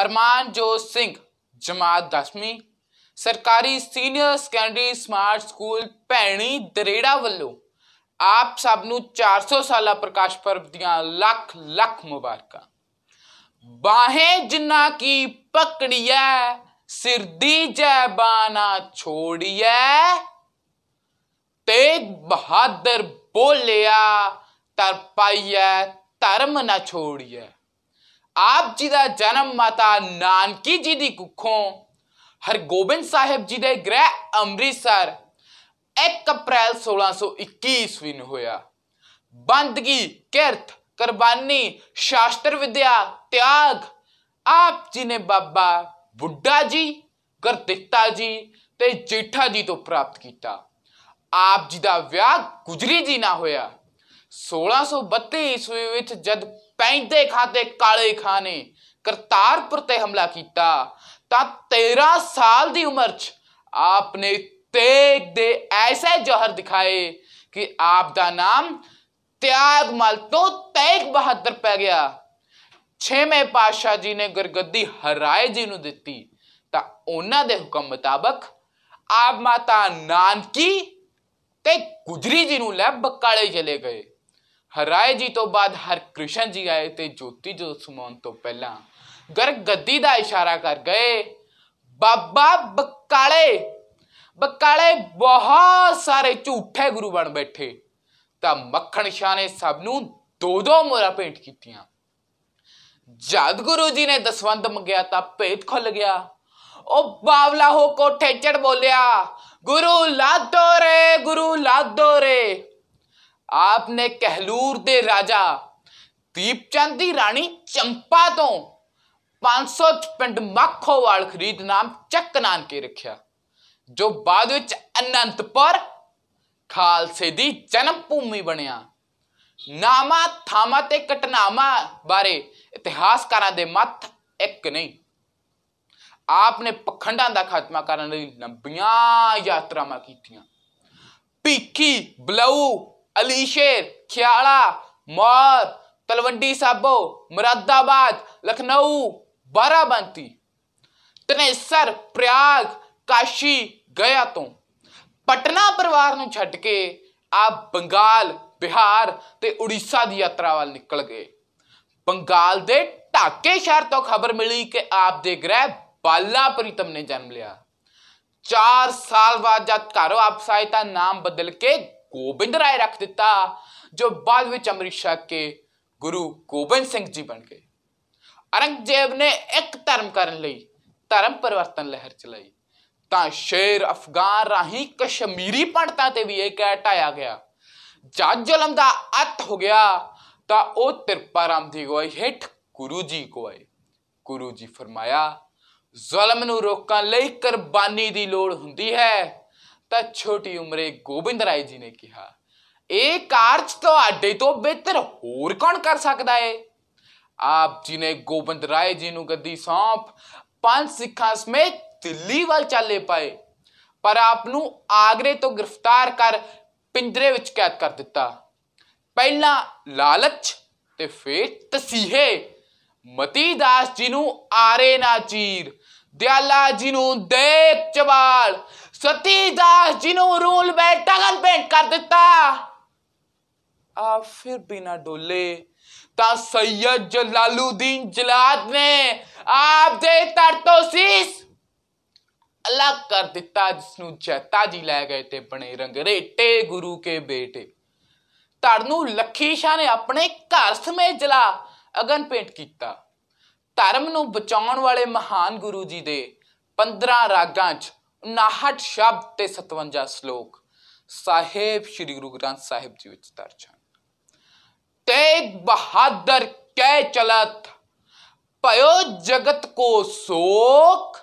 ਅਰਮਾਨ ਜੋਤ ਸਿੰਘ ਜਮਾਤ 10ਵੀਂ ਸਰਕਾਰੀ senior secondary smart school Bhaini Dareda ਵੱਲੋਂ ਆਪ ਸਭ ਨੂੰ 400 ਸਾਲਾ ਪ੍ਰਕਾਸ਼ ਪਰਬ ਦੀਆਂ ਲੱਖ ਲੱਖ ਮੁਬਾਰਕਾਂ ਬਾਹੇ ਜਿੰਨਾ ਕੀ ਪਕੜੀਐ ਸਿਰ ਦੀ ਜੈਬਾਨਾ ਛੋੜੀਐ ਤੇਗ ਬਹਾਦਰ ਬੋਲਿਆ ਤਰ ਪਾਈਐ ਧਰਮ ਨਾ ਛੋੜੀਐ ਆਪ ਜੀ ਦਾ ਜਨਮ ਮਾਤਾ ਨਾਨਕੀ ਜੀ ਦੀ ਕੁੱਖੋਂ ਹਰਗੋਬਿੰਦ ਸਾਹਿਬ ਜੀ ਦੇ ਗ੍ਰਹਿ ਅੰਮ੍ਰਿਤਸਰ 1 ਅਪ੍ਰੈਲ 1621 ਈਸਵੀ ਨੂੰ ਹੋਇਆ ਬੰਦਗੀ ਕਿਰਤ ਕੁਰਬਾਨੀ ਸ਼ਾਸਤਰ ਵਿਦਿਆ ਤਿਆਗ ਆਪ ਜੀ ਨੇ ਬਾਬਾ ਬੁੱਢਾ ਜੀ ਗੁਰਦਿੱਤਾ ਜੀ ਤੇ ਜੇਠਾ ਜੀ ਤੋਂ ਪ੍ਰਾਪਤ ਕੀਤਾ ਆਪ ਜੀ ਦਾ ਵਿਆਹ ਗੁਜਰੀ ਜੀ ਨਾਲ ਹੋਇਆ 1632 ਈਸਵੀ ਵਿੱਚ ਜਦ ਪੈਂਦੇ ਖਾਦੇ ਕਾਲੇ ਖਾਂ ਨੇ ਕਰਤਾਰਪੁਰ ਤੇ ਹਮਲਾ ਕੀਤਾ ਤਾਂ 13 ਸਾਲ ਦੀ ਉਮਰ 'ਚ ਆਪਨੇ ਤੇਗ ਦੇ ਐਸੇ ਜੋਹਰ ਦਿਖਾਏ ਕਿ ਆਪ ਦਾ ਨਾਮ ਤਿਆਗ ਮਲ ਤੋਂ ਤੇਗ ਬਹਾਦਰ ਪੈ ਗਿਆ 6ਵੇਂ ਪਾਸ਼ਾ ਜੀ ਨੇ ਗੁਰਗੱਦੀ ਹਰਾਏ ਜੀ ਨੂੰ ਦਿੱਤੀ ਤਾਂ ਉਹਨਾਂ ਦੇ ਹੁਕਮ ਮੁਤਾਬਕ ਆਪ ਮਾਤਾ ਨਾਨਕੀ ਤੇ ਗੁਜਰੀ ਜੀ ਨੂੰ ਲੈ ਬਕਾਲੇ ਚਲੇ ਗਏ ਹਰਾਏ ਜੀ ਤੋਂ ਬਾਅਦ ਹਰ ਕ੍ਰਿਸ਼ਨ ਜੀ ਆਏ ਤੇ ਜੋਤੀ ਜੋਤ ਸਮਾਉਣ ਤੋਂ ਪਹਿਲਾਂ ਗਰ ਗੱਦੀ ਦਾ ਇਸ਼ਾਰਾ ਕਰ ਗਏ ਬਾਬਾ ਬਕਾਲੇ ਬਕਾਲੇ ਬਹੁਤ ਸਾਰੇ ਝੂਠੇ ਗੁਰੂ ਬਣ ਬੈਠੇ ਤਾਂ ਮੱਖਣ ਸ਼ਾਹ ਨੇ ਸਭ ਨੂੰ ਦੋ ਦੋ ਮੋਰਾ ਪੇਂਟ ਕੀਤੀਆਂ ਜਦ ਗੁਰੂ ਜੀ ਨੇ ਦਸਵੰਦ ਮੰਗਿਆ ਤਾਂ ਭੇਤ ਖੁੱਲ ਗਿਆ ਉਹ ਬਾਵਲਾ ਹੋ ਕੋਠੇ ਚੜ ਬੋਲਿਆ ਗੁਰੂ ਲਾਦੋ ਰੇ ਗੁਰੂ ਲਾਦੋ ਰੇ ਆਪ ਨੇ ਕਹਿਲੂਰ ਦੇ ਰਾਜਾ ਦੀਪਚੰਦ ਦੀ ਰਾਣੀ ਚੰਪਾ ਤੋਂ 500 ਪਿੰਡ ਮੱਖੋਵਾਲ ਖਰੀਦ ਨਾਮ ਚੱਕ ਨਾਨਕੇ ਰੱਖਿਆ ਜੋ ਬਾਅਦ ਵਿੱਚ ਅਨੰਤਪੁਰ ਖਾਲਸੇ ਦੀ ਜਨਮ ਭੂਮੀ ਬਣਿਆ ਨਾਮਾ ਥਾਮਾ ਤੇ ਘਟਨਾਵਾਂ ਬਾਰੇ ਇਤਿਹਾਸਕਾਰਾਂ ਦੇ ਮਤ ਇੱਕ ਨਹੀਂ ਆਪ ਨੇ ਪਖੰਡਾਂ ਦਾ ਖਾਤਮਾ ਕਰਨ ਲਈ ਲੰਬੀਆਂ ਯਾਤਰਾਵਾਂ ਕੀਤੀਆਂ ਪੀਕੀ ਬਲਊ ਅਲੀਸ਼ੇਰ ਖਿਆਲਾ ਮੌਰ ਤਲਵੰਡੀ ਸਾਬੋ ਮਰਦਾਬਾਦ ਲਖਨਊ ਬਾਰਾਬੰਕੀ ਤਨੇਸਰ ਪ੍ਰਯਾਗ ਕਾਸ਼ੀ ਗਿਆ ਤੋਂ ਪਟਨਾ ਪਰਿਵਾਰ ਨੂੰ ਛੱਡ ਕੇ ਆਪ ਬੰਗਾਲ ਬਿਹਾਰ ਤੇ ਉੜੀਸਾ ਦੀ ਯਾਤਰਾ ਵੱਲ ਨਿਕਲ ਗਏ ਬੰਗਾਲ ਦੇ ਢਾਕੇ ਸ਼ਹਿਰ ਤੋਂ ਖਬਰ ਮਿਲੀ ਕਿ ਆਪ ਦੇ ਗ੍ਰਹਿ ਬਾਲਾ ਪ੍ਰੀਤਮ ਨੇ ਜਨਮ ਲਿਆ 4 ਸਾਲ ਬਾਅਦ ਜਦ ਘਰੋਂ ਆਪ ਸਾਇਤਾ ਨਾਮ ਬਦਲ ਕੇ ਗੋਬਿੰਦ ਰਾਏ ਰੱਖ ਦਿੱਤਾ ਜੋ ਬਾਅਦ ਵਿੱਚ ਅੰਮ੍ਰਿਤਸਰ ਕੇ ਗੁਰੂ ਗੋਬਿੰਦ ਸਿੰਘ ਜੀ ਬਣ ਗਏ ਔਰੰਗਜ਼ੇਬ ਨੇ ਇੱਕ ਧਰਮ ਕਰਨ ਲਈ ਧਰਮ ਪਰਿਵਰਤਨ ਲਹਿਰ ਚਲਾਈ ਤਾਂ ਸ਼ੇਰ ਅਫਗਾਨ ਰਾਹੀਂ ਕਸ਼ਮੀਰੀ ਪੰਡਤਾਂ ਤੇ ਵੀ ਇਹ ਕਹਿ ਟਾਇਆ ਗਿਆ ਜਦ ਜ਼ੁਲਮ ਦਾ ਅੱਤ ਹੋ ਗਿਆ ਤਾਂ ਉਹ ਤਿਰਪਾਰਾਮ ਦੀ ਗੋਈ ਹੇਠ ਗੁਰੂ ਜੀ ਕੋ ਆਏ ਗੁਰੂ ਜੀ ਫਰਮਾਇਆ ਜ਼ੁਲਮ ਨੂੰ ਰੋਕਣ ਲਈ ਕੁਰਬਾਨੀ ਦੀ ਲੋੜ ਹੁੰਦੀ ਹੈ ਤਾਂ ਛੋਟੀ ਉਮਰੇ ਗੋਬਿੰਦ ਰਾਏ ਜੀ ਨੇ ਕਿਹਾ ਇਹ ਕਾਰਜ ਤੁਹਾਡੇ ਤੋਂ ਬਿਹਤਰ ਹੋਰ ਕੌਣ ਕਰ ਸਕਦਾ ਹੈ ਆਪ ਜੀ ਨੇ ਗੋਬਿੰਦ ਰਾਏ ਜੀ ਨੂੰ ਗੱਦੀ ਸੌਂਪ ਪੰਜ ਸਿੱਖਾਂ ਸਮੇਤ ਦਿੱਲੀ ਵੱਲ ਚੱਲੇ ਪਏ ਪਰ ਆਪ ਨੂੰ ਆਗਰੇ ਤੋਂ ਗ੍ਰਿਫਤਾਰ ਕਰ ਪਿੰਜਰੇ ਵਿੱਚ ਕੈਦ ਕਰ ਦਿੱਤਾ ਪਹਿਲਾਂ ਲਾਲਚ ਤੇ ਫਿਰ ਤਸੀਹੇ ਮਤੀ ਦਾਸ ਜੀ ਨੂੰ ਆਰੇ ਨਾ ਚੀਰ ਦਿਆਲਾ ਜੀ ਨੂੰ ਦੇਖ ਚਵਾਲ ਜੀ ਨੂੰ ਰੂਲ ਬੈ टगन ਪੇਂਟ ਕਰ ਦਿੱਤਾ ਆ ਫਿਰ ਬਿਨਾ ਡੋਲੇ ਤਾਂ ਸੈਯਦ ਜਲਾਲੂਦੀਨ ਜਲਾਦ ਨੇ ਆਪ ਦੇ ਤਰ ਤੋਂ ਸੀਸ ਅਲੱਗ ਕਰ ਦਿੱਤਾ ਜਿਸ ਨੂੰ ਜੈਤਾ ਜੀ ਲੈ ਗਏ ਤੇ ਬਣੇ ਰੰਗਰੇਟੇ ਗੁਰੂ ਕੇ ਬੇਟੇ ਧੜ ਨੂੰ ਲੱਖੀ ਸ਼ਾਹ ਨੇ ਆਪਣੇ ਘਰ ਸਮੇ ਜਲਾ ਅਗਨ ਪੇਂਟ ਕੀਤਾ ਧਰਮ ਨੂੰ ਬਚਾਉਣ ਵਾਲੇ ਮਹਾਨ ਗੁਰੂ ਜੀ ਦੇ 15 ਰਾਗਾਂ 'ਚ 59 ਸ਼ਬਦ ਤੇ 57 ਸ਼ਲੋਕ ਸਾਹਿਬ ਸ੍ਰੀ ਗੁਰੂ ਗ੍ਰੰਥ ਸਾਹਿਬ ਜੀ ਵਿੱਚ ਦਰਜ ਹਨ ਤੇਗ ਬਹਾਦਰ ਕੈ ਚਲਤ ਭਇਓ ਜਗਤ ਕੋ ਸੋਕ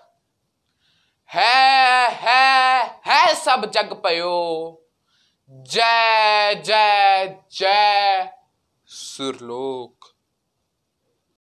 ਹੈ ਹੈ ਹੈ ਸਭ ਜਗ ਭਇਓ ਜੈ ਜੈ ਜੈ ਸੁਰਲੋਕ